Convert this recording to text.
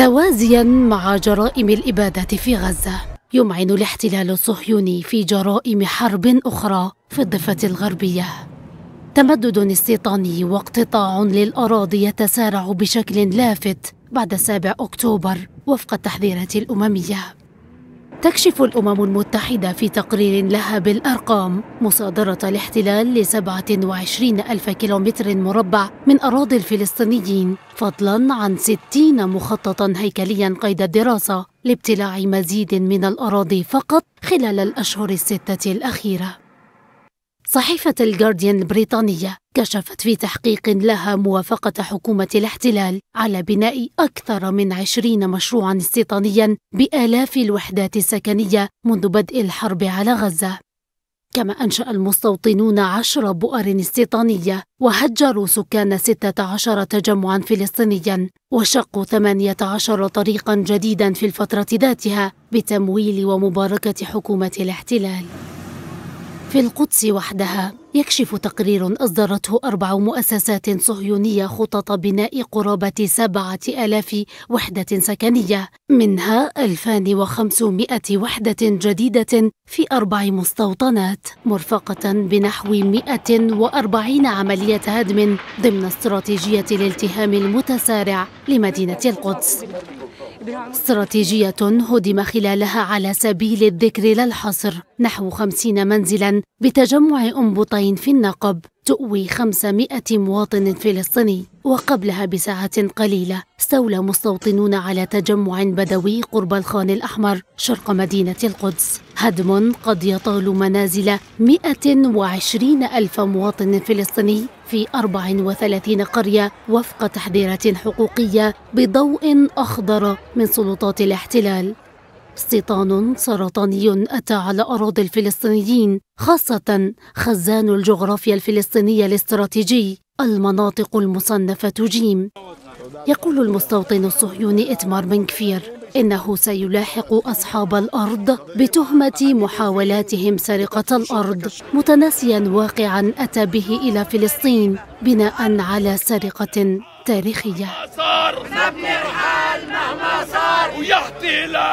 توازيا مع جرائم الإبادة في غزة يمعن الاحتلال الصهيوني في جرائم حرب أخرى في الضفة الغربية تمدد استيطاني واقتطاع للأراضي يتسارع بشكل لافت بعد 7 أكتوبر وفق التحذيرات الأممية تكشف الأمم المتحدة في تقرير لها بالأرقام مصادرة الاحتلال ل 27 ألف كيلومتر مربع من أراضي الفلسطينيين فضلا عن 60 مخططا هيكليا قيد الدراسة لابتلاع مزيد من الأراضي فقط خلال الأشهر الستة الأخيرة صحيفة الجارديان البريطانية كشفت في تحقيق لها موافقة حكومة الاحتلال على بناء أكثر من عشرين مشروعا استيطانيا بآلاف الوحدات السكنية منذ بدء الحرب على غزة كما أنشأ المستوطنون عشر بؤر استيطانية وهجروا سكان ستة عشر تجمعا فلسطينيا وشقوا ثمانية عشر طريقا جديدا في الفترة ذاتها بتمويل ومباركة حكومة الاحتلال في القدس وحدها يكشف تقرير أصدرته أربع مؤسسات صهيونية خطط بناء قرابة سبعة ألاف وحدة سكنية منها 2500 وحدة جديدة في أربع مستوطنات مرفقة بنحو 140 عملية هدم ضمن استراتيجية الالتهام المتسارع لمدينة القدس استراتيجية هدم خلالها على سبيل الذكر لا الحصر نحو خمسين منزلا بتجمع أنبوطين في النقب تؤوي 500 مواطن فلسطيني وقبلها بساعة قليلة استولى مستوطنون على تجمع بدوي قرب الخان الأحمر شرق مدينة القدس هدم قد يطال منازل 120 ألف مواطن فلسطيني في 34 قرية وفق تحذيرات حقوقية بضوء أخضر من سلطات الاحتلال استيطان سرطاني أتى على أراضي الفلسطينيين خاصة خزان الجغرافيا الفلسطينية الاستراتيجي المناطق المصنفة جيم يقول المستوطن الصهيوني إتمار بن كفير إنه سيلاحق أصحاب الأرض بتهمة محاولاتهم سرقة الأرض متناسيا واقعا أتى به إلى فلسطين بناء على سرقة تاريخية صار صار